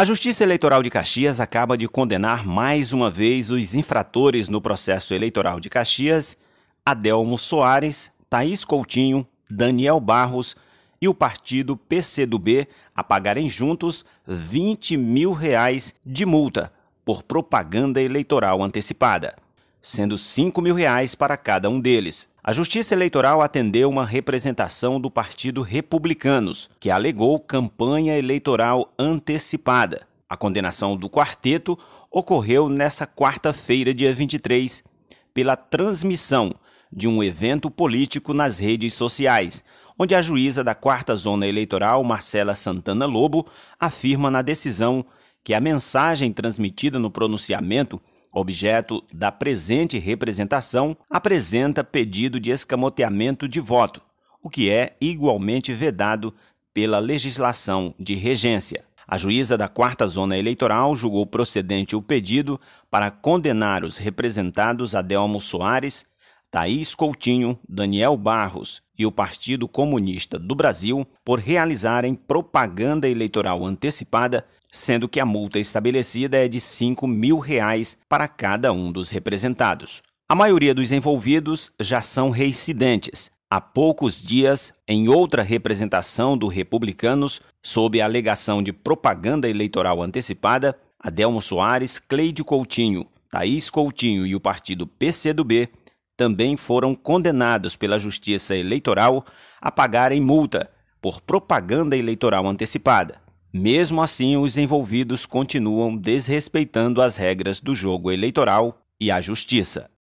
A Justiça Eleitoral de Caxias acaba de condenar mais uma vez os infratores no processo eleitoral de Caxias, Adelmo Soares, Thaís Coutinho, Daniel Barros e o partido PCdoB a pagarem juntos 20 mil reais de multa por propaganda eleitoral antecipada, sendo 5 mil reais para cada um deles. A Justiça Eleitoral atendeu uma representação do Partido Republicanos, que alegou campanha eleitoral antecipada. A condenação do quarteto ocorreu nesta quarta-feira, dia 23, pela transmissão de um evento político nas redes sociais, onde a juíza da quarta zona eleitoral, Marcela Santana Lobo, afirma na decisão que a mensagem transmitida no pronunciamento objeto da presente representação, apresenta pedido de escamoteamento de voto, o que é igualmente vedado pela legislação de regência. A juíza da quarta zona eleitoral julgou procedente o pedido para condenar os representados Adelmo Soares Thaís Coutinho, Daniel Barros e o Partido Comunista do Brasil por realizarem propaganda eleitoral antecipada, sendo que a multa estabelecida é de 5 mil reais para cada um dos representados. A maioria dos envolvidos já são reincidentes. Há poucos dias, em outra representação do Republicanos, sob a alegação de propaganda eleitoral antecipada, Adelmo Soares, Cleide Coutinho, Thaís Coutinho e o partido PCdoB também foram condenados pela Justiça Eleitoral a pagarem multa por propaganda eleitoral antecipada. Mesmo assim, os envolvidos continuam desrespeitando as regras do jogo eleitoral e a justiça.